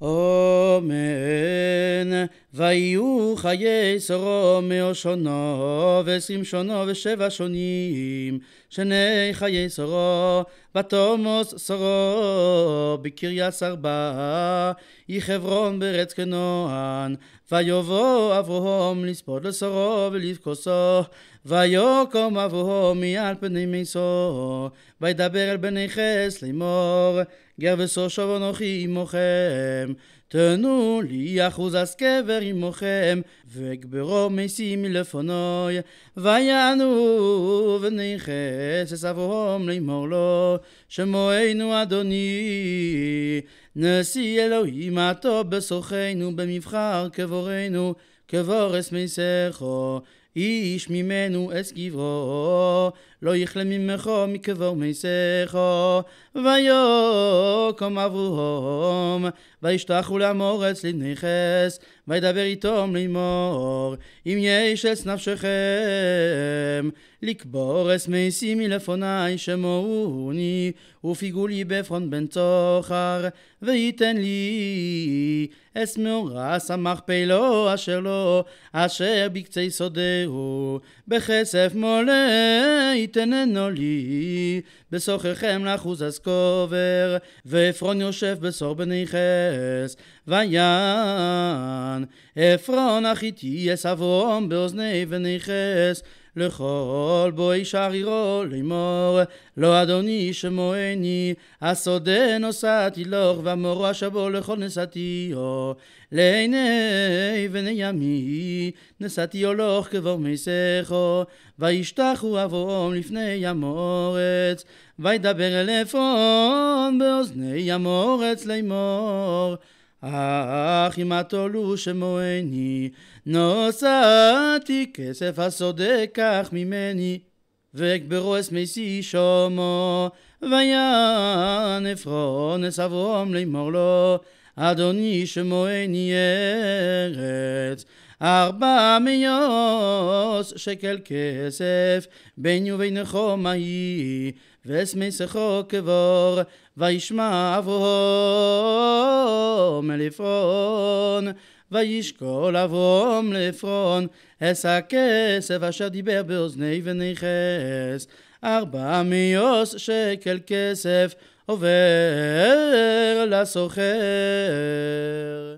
Omen vayu chaye soro meo shono vesim shonim shnei chaye ותומוס סורו בקריית ארבע, היא חברון ברץ כנוען, ויבוא אברהם לספוד לסורו ולבכוסו, ויקום אברהם מעל פני מיסו, וידבר אל בני חס לאמור, גר וסור שוב אנוכי עמכם, תנו לי אחוז אז קבר עמכם, וגברו מסי מלפונוי, ויענו בני חס אברהם לאמור לו, שמוענו אדוני, נשיא אלוהים הטוב בשוחנו, במבחר קבורנו, כבורס מסכו, איש ממנו אס קברו, לא יכלה ממכו מקבור מסכו. ויקום אברהם, וישתחו למורץ לבני חס, וידבר איתום לאמור, אם יש עץ נפשכם, לקבור אס מייסי מלפוני שמוני, ופיגו לי בפרון בן צוחר, וייתן לי אס מאורע סמך פילו אשר לו, אשר בקצה סודהו, בכסף מולה ייתננו לי, בשוכרכם לאחוז אז קובר, ועפרון יושב בשור חס, ויען. עפרון החיתי יסבום באוזני ונכס לכל בואי שרירו לאמור לא אדוני שמועני השדה נוסעתי לוך ואמורו השבו לכל נסעתי או לעיני בני ונימי נשאתיו לך כבור מסכו וישתחו אבום לפני המורץ וידבר אל עפרון באוזני המורץ לאמור אך אם את עולו שמועני, נוסעתי כסף הסודה כך ממני, ואקברו אס מסי שומו, וינף רונס אברום לאמור לו, אדוני שמועני ארץ. ארבע מיוס שקל כסף, בין ובינחו מהי, ואסמי שכו כבור, וישמע אברום לפרון, וישקול אברום לפרון, אס הכסף אשר דיבר באוזני ונכס, ארבע מיוס שקל כסף עובר לסוחר.